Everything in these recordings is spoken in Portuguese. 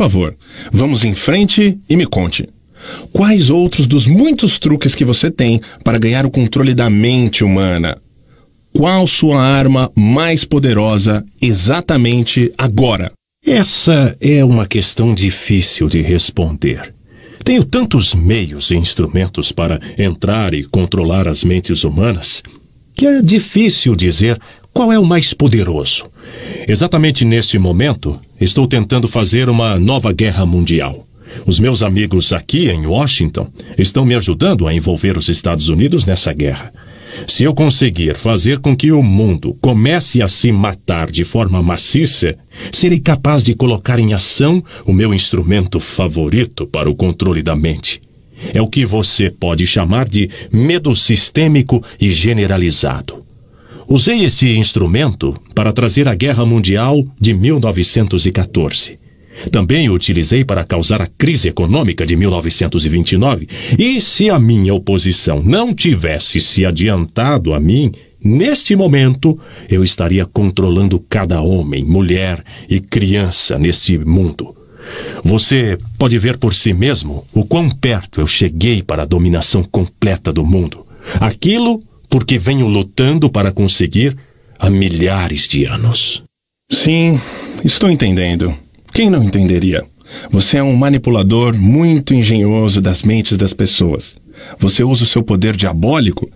favor, vamos em frente e me conte. Quais outros dos muitos truques que você tem para ganhar o controle da mente humana? Qual sua arma mais poderosa exatamente agora? Essa é uma questão difícil de responder. Tenho tantos meios e instrumentos para entrar e controlar as mentes humanas que é difícil dizer qual é o mais poderoso? Exatamente neste momento, estou tentando fazer uma nova guerra mundial. Os meus amigos aqui em Washington estão me ajudando a envolver os Estados Unidos nessa guerra. Se eu conseguir fazer com que o mundo comece a se matar de forma maciça, serei capaz de colocar em ação o meu instrumento favorito para o controle da mente. É o que você pode chamar de medo sistêmico e generalizado. Usei este instrumento para trazer a Guerra Mundial de 1914. Também o utilizei para causar a crise econômica de 1929. E se a minha oposição não tivesse se adiantado a mim, neste momento eu estaria controlando cada homem, mulher e criança neste mundo. Você pode ver por si mesmo o quão perto eu cheguei para a dominação completa do mundo. Aquilo porque venho lutando para conseguir há milhares de anos. Sim, estou entendendo. Quem não entenderia? Você é um manipulador muito engenhoso das mentes das pessoas. Você usa o seu poder diabólico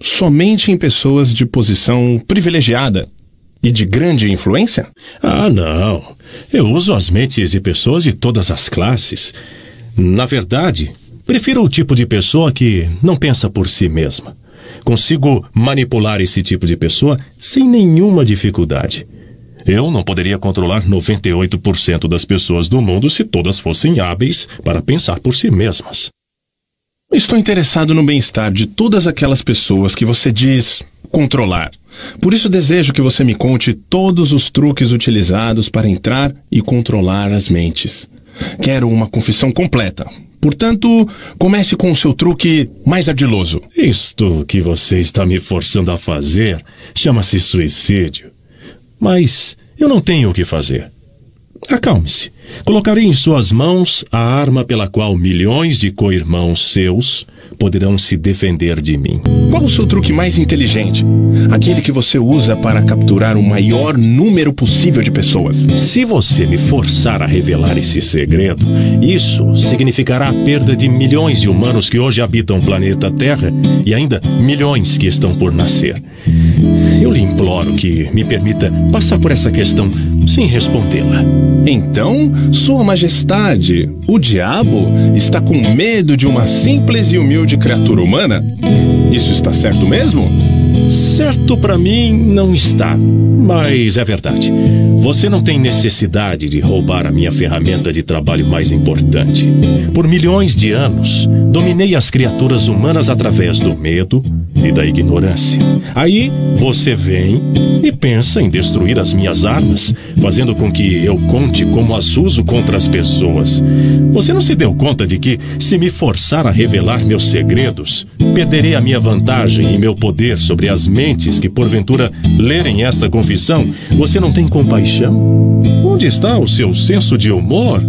somente em pessoas de posição privilegiada e de grande influência? Ah, não. Eu uso as mentes de pessoas de todas as classes. Na verdade, prefiro o tipo de pessoa que não pensa por si mesma. Consigo manipular esse tipo de pessoa sem nenhuma dificuldade. Eu não poderia controlar 98% das pessoas do mundo se todas fossem hábeis para pensar por si mesmas. Estou interessado no bem-estar de todas aquelas pessoas que você diz controlar. Por isso desejo que você me conte todos os truques utilizados para entrar e controlar as mentes. Quero uma confissão completa. Portanto, comece com o seu truque mais ardiloso. Isto que você está me forçando a fazer chama-se suicídio. Mas eu não tenho o que fazer. Acalme-se. Colocarei em suas mãos a arma pela qual milhões de co-irmãos seus poderão se defender de mim. Qual o seu truque mais inteligente? Aquele que você usa para capturar o maior número possível de pessoas. Se você me forçar a revelar esse segredo, isso significará a perda de milhões de humanos que hoje habitam o planeta Terra e ainda milhões que estão por nascer. Eu lhe imploro que me permita passar por essa questão sem respondê-la. Então, sua Majestade, o diabo, está com medo de uma simples e humilde criatura humana? Isso está certo mesmo? Certo para mim não está, mas é verdade. Você não tem necessidade de roubar a minha ferramenta de trabalho mais importante. Por milhões de anos, dominei as criaturas humanas através do medo e da ignorância. Aí você vem e pensa em destruir as minhas armas, fazendo com que eu conte como as uso contra as pessoas. Você não se deu conta de que, se me forçar a revelar meus segredos, perderei a minha vantagem e meu poder sobre as mentes que porventura lerem esta confissão, você não tem compaixão? Onde está o seu senso de humor?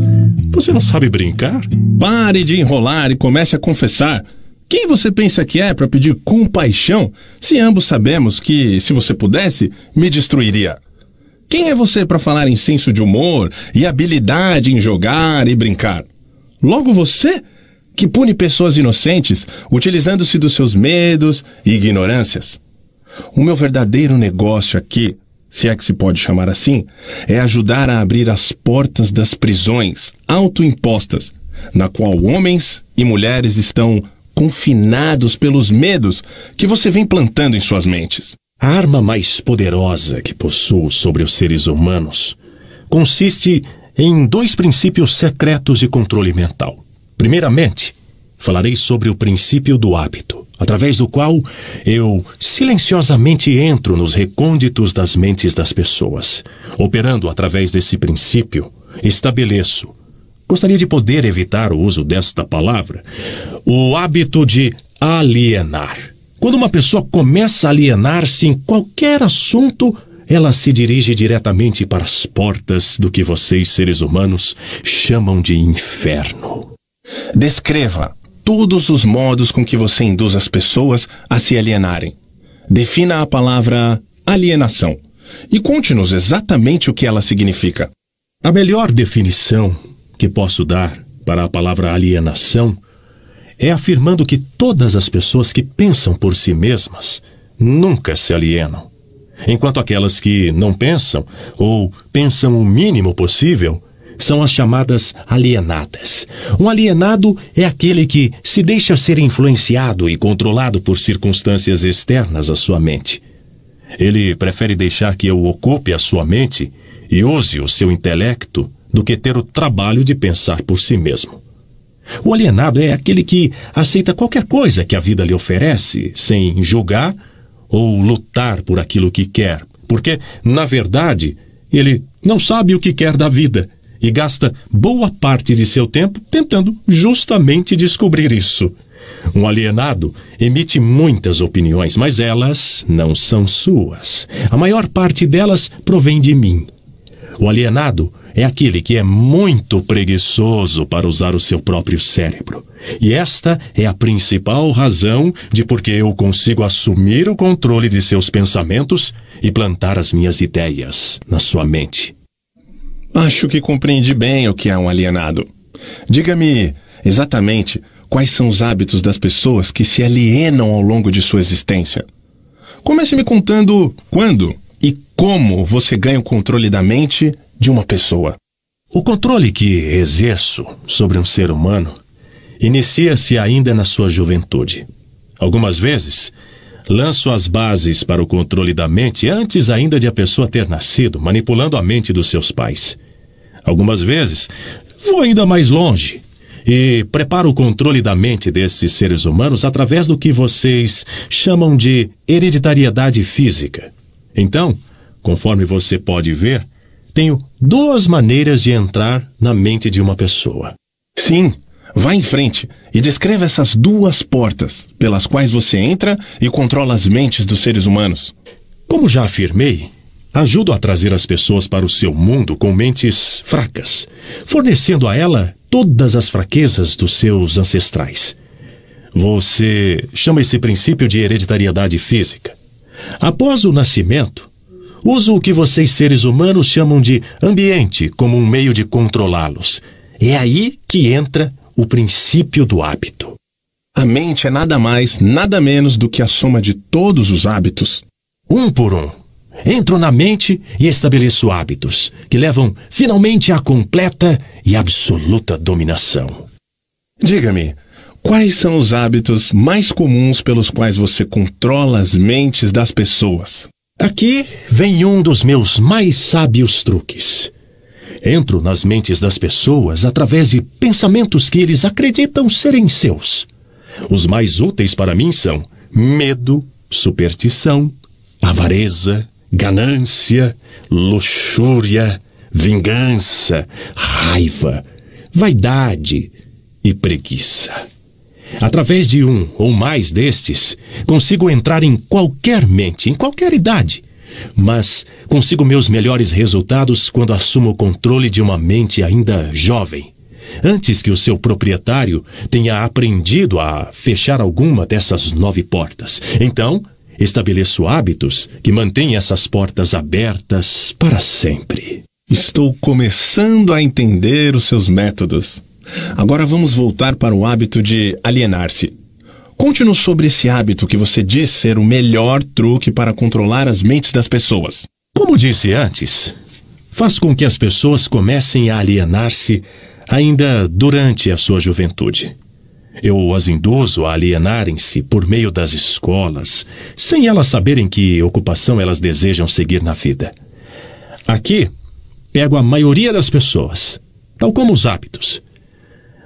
Você não sabe brincar? Pare de enrolar e comece a confessar. Quem você pensa que é para pedir compaixão se ambos sabemos que, se você pudesse, me destruiria? Quem é você para falar em senso de humor e habilidade em jogar e brincar? Logo você, que pune pessoas inocentes utilizando-se dos seus medos e ignorâncias. O meu verdadeiro negócio aqui, se é que se pode chamar assim, é ajudar a abrir as portas das prisões autoimpostas, na qual homens e mulheres estão confinados pelos medos que você vem plantando em suas mentes. A arma mais poderosa que possuo sobre os seres humanos consiste em dois princípios secretos de controle mental. Primeiramente, falarei sobre o princípio do hábito, através do qual eu silenciosamente entro nos recônditos das mentes das pessoas. Operando através desse princípio, estabeleço. Gostaria de poder evitar o uso desta palavra. O hábito de alienar. Quando uma pessoa começa a alienar-se em qualquer assunto, ela se dirige diretamente para as portas do que vocês, seres humanos, chamam de inferno. Descreva todos os modos com que você induz as pessoas a se alienarem. Defina a palavra alienação e conte-nos exatamente o que ela significa. A melhor definição que posso dar para a palavra alienação é afirmando que todas as pessoas que pensam por si mesmas nunca se alienam, enquanto aquelas que não pensam ou pensam o mínimo possível são as chamadas alienadas. Um alienado é aquele que se deixa ser influenciado e controlado por circunstâncias externas à sua mente. Ele prefere deixar que eu ocupe a sua mente e use o seu intelecto do que ter o trabalho de pensar por si mesmo. O alienado é aquele que aceita qualquer coisa que a vida lhe oferece, sem julgar ou lutar por aquilo que quer, porque, na verdade, ele não sabe o que quer da vida e gasta boa parte de seu tempo tentando justamente descobrir isso. Um alienado emite muitas opiniões, mas elas não são suas. A maior parte delas provém de mim. O alienado é aquele que é muito preguiçoso para usar o seu próprio cérebro. E esta é a principal razão de porque eu consigo assumir o controle de seus pensamentos e plantar as minhas ideias na sua mente. Acho que compreendi bem o que é um alienado. Diga-me exatamente quais são os hábitos das pessoas que se alienam ao longo de sua existência. Comece me contando quando e como você ganha o controle da mente de uma pessoa. O controle que exerço sobre um ser humano inicia-se ainda na sua juventude. Algumas vezes, lanço as bases para o controle da mente antes ainda de a pessoa ter nascido, manipulando a mente dos seus pais. Algumas vezes, vou ainda mais longe e preparo o controle da mente desses seres humanos através do que vocês chamam de hereditariedade física. Então, conforme você pode ver, tenho duas maneiras de entrar na mente de uma pessoa. Sim, Vá em frente e descreva essas duas portas pelas quais você entra e controla as mentes dos seres humanos. Como já afirmei, ajudo a trazer as pessoas para o seu mundo com mentes fracas, fornecendo a ela todas as fraquezas dos seus ancestrais. Você chama esse princípio de hereditariedade física. Após o nascimento, uso o que vocês seres humanos chamam de ambiente como um meio de controlá-los. É aí que entra o princípio do hábito. A mente é nada mais, nada menos do que a soma de todos os hábitos. Um por um. Entro na mente e estabeleço hábitos que levam finalmente à completa e absoluta dominação. Diga-me, quais são os hábitos mais comuns pelos quais você controla as mentes das pessoas? Aqui vem um dos meus mais sábios truques. Entro nas mentes das pessoas através de pensamentos que eles acreditam serem seus. Os mais úteis para mim são medo, superstição, avareza, ganância, luxúria, vingança, raiva, vaidade e preguiça. Através de um ou mais destes, consigo entrar em qualquer mente, em qualquer idade, mas consigo meus melhores resultados quando assumo o controle de uma mente ainda jovem. Antes que o seu proprietário tenha aprendido a fechar alguma dessas nove portas. Então, estabeleço hábitos que mantêm essas portas abertas para sempre. Estou começando a entender os seus métodos. Agora vamos voltar para o hábito de alienar-se. Conte-nos sobre esse hábito que você diz ser o melhor truque para controlar as mentes das pessoas. Como disse antes, faz com que as pessoas comecem a alienar-se ainda durante a sua juventude. Eu as induzo a alienarem-se por meio das escolas, sem elas saberem que ocupação elas desejam seguir na vida. Aqui, pego a maioria das pessoas, tal como os hábitos.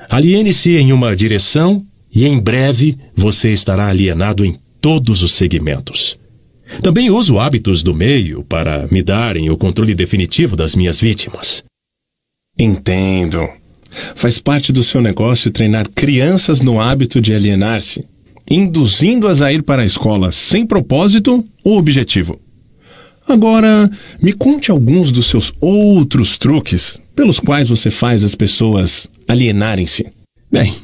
Aliene-se em uma direção e em breve você estará alienado em todos os segmentos. Também uso hábitos do meio para me darem o controle definitivo das minhas vítimas. Entendo. Faz parte do seu negócio treinar crianças no hábito de alienar-se, induzindo-as a ir para a escola sem propósito ou objetivo. Agora, me conte alguns dos seus outros truques pelos quais você faz as pessoas alienarem-se. Bem,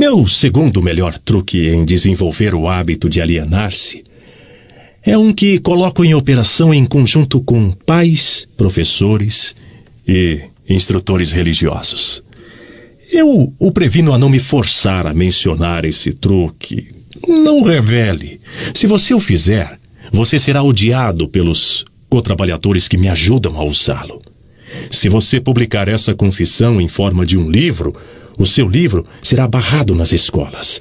meu segundo melhor truque em desenvolver o hábito de alienar-se é um que coloco em operação em conjunto com pais, professores e instrutores religiosos. Eu o previno a não me forçar a mencionar esse truque. Não revele. Se você o fizer, você será odiado pelos co-trabalhadores que me ajudam a usá-lo. Se você publicar essa confissão em forma de um livro, o seu livro será barrado nas escolas.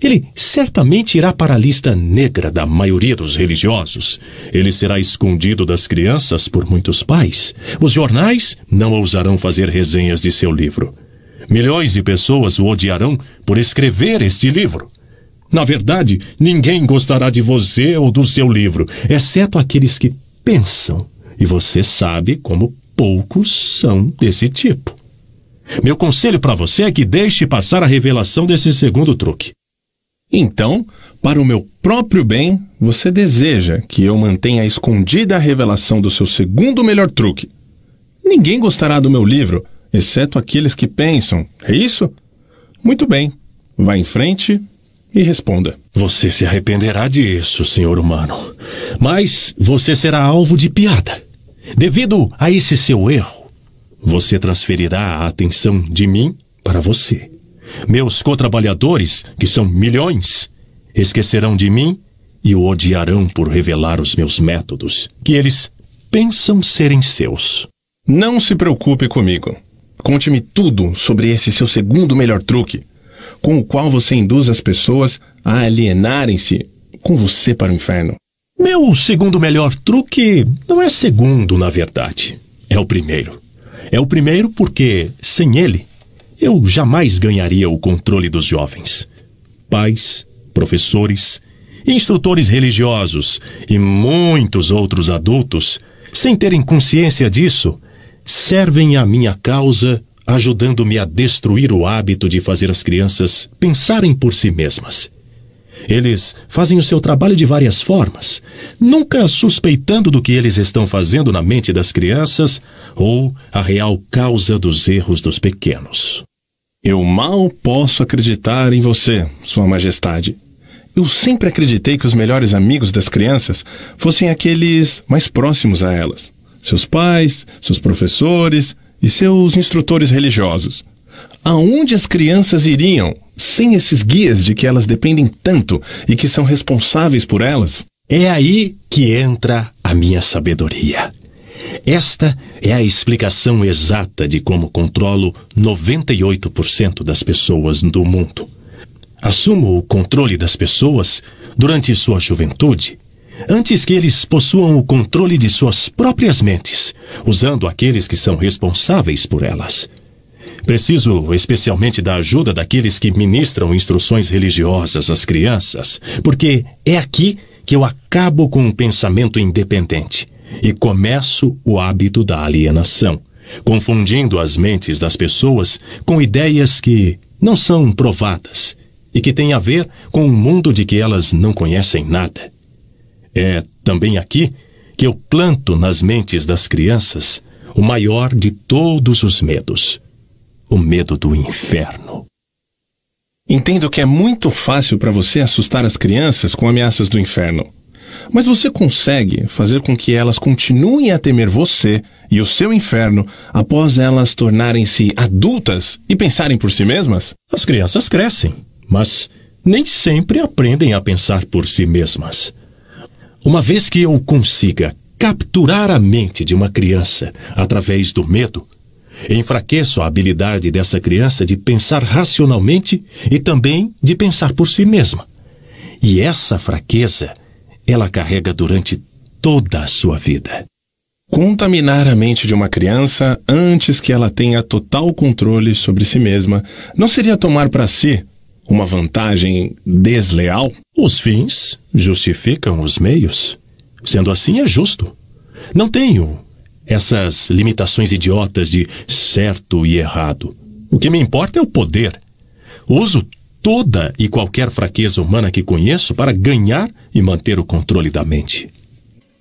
Ele certamente irá para a lista negra da maioria dos religiosos. Ele será escondido das crianças por muitos pais. Os jornais não ousarão fazer resenhas de seu livro. Milhões de pessoas o odiarão por escrever este livro. Na verdade, ninguém gostará de você ou do seu livro, exceto aqueles que pensam. E você sabe como poucos são desse tipo. Meu conselho para você é que deixe passar a revelação desse segundo truque. Então, para o meu próprio bem, você deseja que eu mantenha escondida a revelação do seu segundo melhor truque. Ninguém gostará do meu livro, exceto aqueles que pensam, é isso? Muito bem. Vá em frente e responda. Você se arrependerá disso, senhor humano. Mas você será alvo de piada. Devido a esse seu erro, você transferirá a atenção de mim para você. Meus co-trabalhadores, que são milhões, esquecerão de mim e o odiarão por revelar os meus métodos, que eles pensam serem seus. Não se preocupe comigo. Conte-me tudo sobre esse seu segundo melhor truque, com o qual você induz as pessoas a alienarem-se com você para o inferno. Meu segundo melhor truque não é segundo, na verdade. É o primeiro. É o primeiro porque, sem ele, eu jamais ganharia o controle dos jovens. Pais, professores, instrutores religiosos e muitos outros adultos, sem terem consciência disso, servem à minha causa, ajudando-me a destruir o hábito de fazer as crianças pensarem por si mesmas. Eles fazem o seu trabalho de várias formas, nunca suspeitando do que eles estão fazendo na mente das crianças ou a real causa dos erros dos pequenos. Eu mal posso acreditar em você, Sua Majestade. Eu sempre acreditei que os melhores amigos das crianças fossem aqueles mais próximos a elas: seus pais, seus professores e seus instrutores religiosos. Aonde as crianças iriam sem esses guias de que elas dependem tanto e que são responsáveis por elas? É aí que entra a minha sabedoria. Esta é a explicação exata de como controlo 98% das pessoas do mundo. Assumo o controle das pessoas durante sua juventude, antes que eles possuam o controle de suas próprias mentes, usando aqueles que são responsáveis por elas. Preciso especialmente da ajuda daqueles que ministram instruções religiosas às crianças, porque é aqui que eu acabo com o um pensamento independente e começo o hábito da alienação, confundindo as mentes das pessoas com ideias que não são provadas e que têm a ver com um mundo de que elas não conhecem nada. É também aqui que eu planto nas mentes das crianças o maior de todos os medos o medo do inferno. Entendo que é muito fácil para você assustar as crianças com ameaças do inferno. Mas você consegue fazer com que elas continuem a temer você e o seu inferno após elas tornarem-se adultas e pensarem por si mesmas? As crianças crescem, mas nem sempre aprendem a pensar por si mesmas. Uma vez que eu consiga capturar a mente de uma criança através do medo, enfraqueço a habilidade dessa criança de pensar racionalmente e também de pensar por si mesma. E essa fraqueza ela carrega durante toda a sua vida. Contaminar a mente de uma criança antes que ela tenha total controle sobre si mesma não seria tomar para si uma vantagem desleal? Os fins justificam os meios. Sendo assim, é justo. Não tenho essas limitações idiotas de certo e errado. O que me importa é o poder. Uso toda e qualquer fraqueza humana que conheço para ganhar e manter o controle da mente.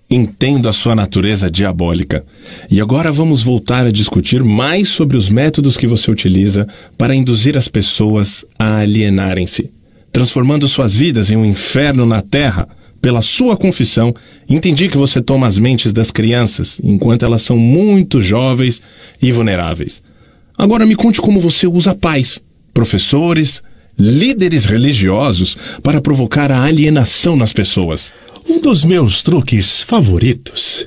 Entendo a sua natureza diabólica. E agora vamos voltar a discutir mais sobre os métodos que você utiliza para induzir as pessoas a alienarem-se, transformando suas vidas em um inferno na Terra. Pela sua confissão, entendi que você toma as mentes das crianças enquanto elas são muito jovens e vulneráveis. Agora me conte como você usa pais, professores, líderes religiosos para provocar a alienação nas pessoas. Um dos meus truques favoritos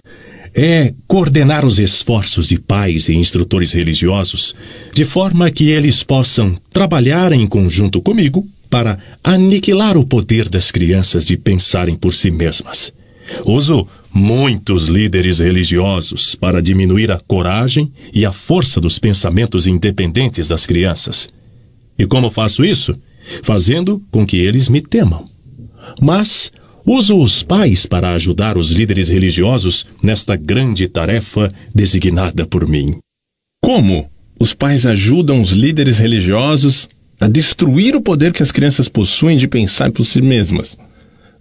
é coordenar os esforços de pais e instrutores religiosos de forma que eles possam trabalhar em conjunto comigo para aniquilar o poder das crianças de pensarem por si mesmas. Uso muitos líderes religiosos para diminuir a coragem e a força dos pensamentos independentes das crianças. E como faço isso? Fazendo com que eles me temam. Mas uso os pais para ajudar os líderes religiosos nesta grande tarefa designada por mim. Como os pais ajudam os líderes religiosos a destruir o poder que as crianças possuem de pensar por si mesmas?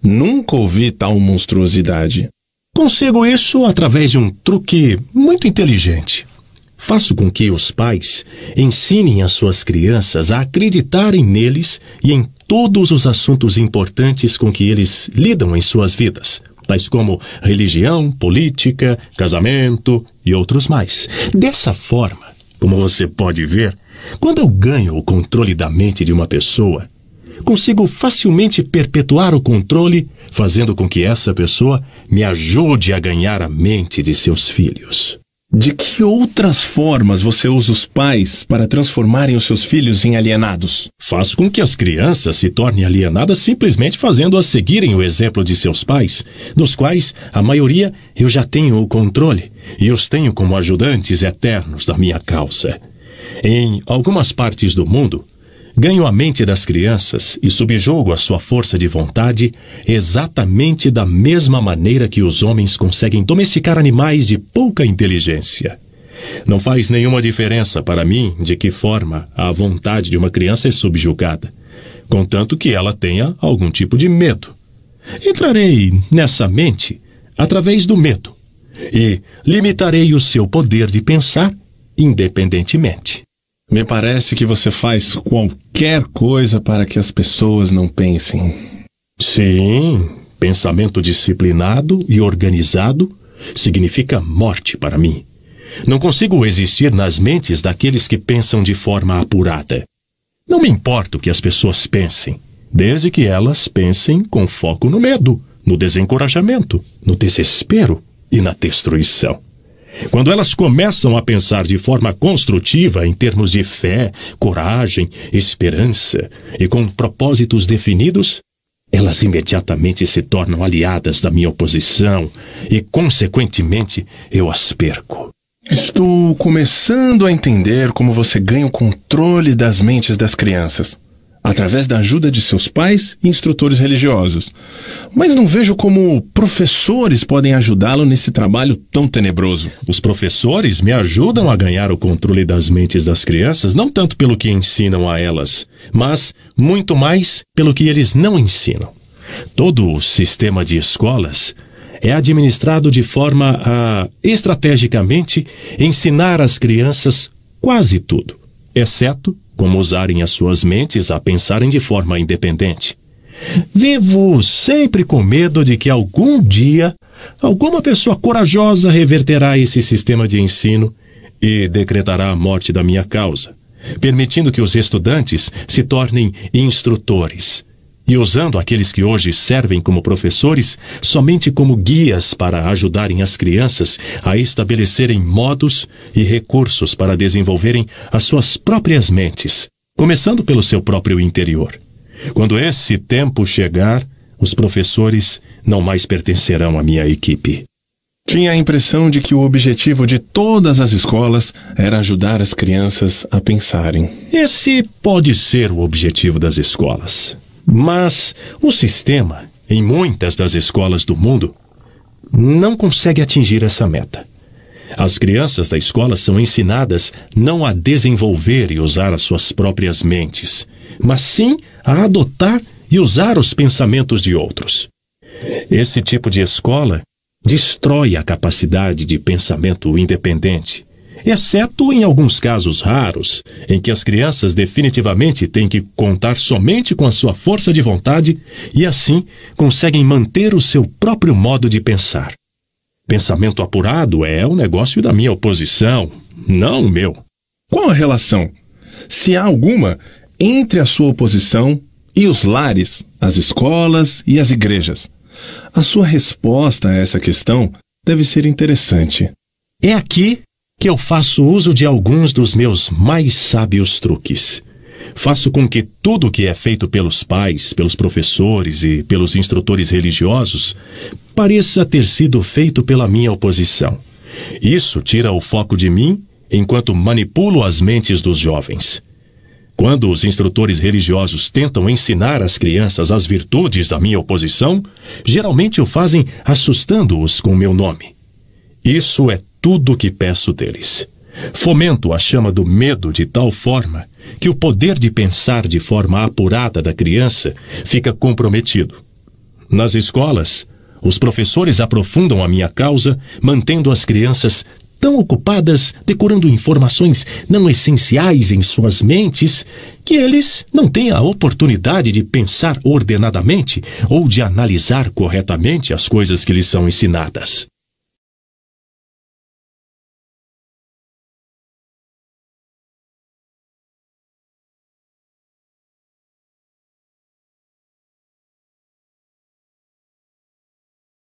Nunca ouvi tal monstruosidade. Consigo isso através de um truque muito inteligente. Faço com que os pais ensinem as suas crianças a acreditarem neles e em todos os assuntos importantes com que eles lidam em suas vidas, tais como religião, política, casamento e outros mais. Dessa forma, como você pode ver, quando eu ganho o controle da mente de uma pessoa, consigo facilmente perpetuar o controle, fazendo com que essa pessoa me ajude a ganhar a mente de seus filhos. De que outras formas você usa os pais para transformarem os seus filhos em alienados? Faz com que as crianças se tornem alienadas simplesmente fazendo-as seguirem o exemplo de seus pais, dos quais a maioria eu já tenho o controle e os tenho como ajudantes eternos da minha causa. Em algumas partes do mundo, Ganho a mente das crianças e subjugo a sua força de vontade exatamente da mesma maneira que os homens conseguem domesticar animais de pouca inteligência. Não faz nenhuma diferença para mim de que forma a vontade de uma criança é subjugada, contanto que ela tenha algum tipo de medo. Entrarei nessa mente através do medo e limitarei o seu poder de pensar independentemente. Me parece que você faz qualquer coisa para que as pessoas não pensem. Sim, pensamento disciplinado e organizado significa morte para mim. Não consigo existir nas mentes daqueles que pensam de forma apurada. Não me importa o que as pessoas pensem, desde que elas pensem com foco no medo, no desencorajamento, no desespero e na destruição. Quando elas começam a pensar de forma construtiva em termos de fé, coragem, esperança e com propósitos definidos, elas imediatamente se tornam aliadas da minha oposição e, consequentemente, eu as perco. Estou começando a entender como você ganha o controle das mentes das crianças através da ajuda de seus pais e instrutores religiosos. Mas não vejo como professores podem ajudá-lo nesse trabalho tão tenebroso. Os professores me ajudam a ganhar o controle das mentes das crianças, não tanto pelo que ensinam a elas, mas muito mais pelo que eles não ensinam. Todo o sistema de escolas é administrado de forma a, estrategicamente, ensinar às crianças quase tudo, exceto como usarem as suas mentes a pensarem de forma independente. Vivo sempre com medo de que algum dia alguma pessoa corajosa reverterá esse sistema de ensino e decretará a morte da minha causa, permitindo que os estudantes se tornem instrutores, e usando aqueles que hoje servem como professores somente como guias para ajudarem as crianças a estabelecerem modos e recursos para desenvolverem as suas próprias mentes, começando pelo seu próprio interior. Quando esse tempo chegar, os professores não mais pertencerão à minha equipe. Tinha a impressão de que o objetivo de todas as escolas era ajudar as crianças a pensarem. Esse pode ser o objetivo das escolas. Mas o sistema, em muitas das escolas do mundo, não consegue atingir essa meta. As crianças da escola são ensinadas não a desenvolver e usar as suas próprias mentes, mas sim a adotar e usar os pensamentos de outros. Esse tipo de escola destrói a capacidade de pensamento independente exceto em alguns casos raros, em que as crianças definitivamente têm que contar somente com a sua força de vontade e assim conseguem manter o seu próprio modo de pensar. Pensamento apurado é um negócio da minha oposição, não o meu. Qual a relação, se há alguma, entre a sua oposição e os lares, as escolas e as igrejas? A sua resposta a essa questão deve ser interessante. É aqui que eu faço uso de alguns dos meus mais sábios truques. Faço com que tudo que é feito pelos pais, pelos professores e pelos instrutores religiosos pareça ter sido feito pela minha oposição. Isso tira o foco de mim enquanto manipulo as mentes dos jovens. Quando os instrutores religiosos tentam ensinar às crianças as virtudes da minha oposição, geralmente o fazem assustando-os com meu nome. Isso é tudo o que peço deles. Fomento a chama do medo de tal forma que o poder de pensar de forma apurada da criança fica comprometido. Nas escolas, os professores aprofundam a minha causa, mantendo as crianças tão ocupadas decorando informações não essenciais em suas mentes que eles não têm a oportunidade de pensar ordenadamente ou de analisar corretamente as coisas que lhes são ensinadas.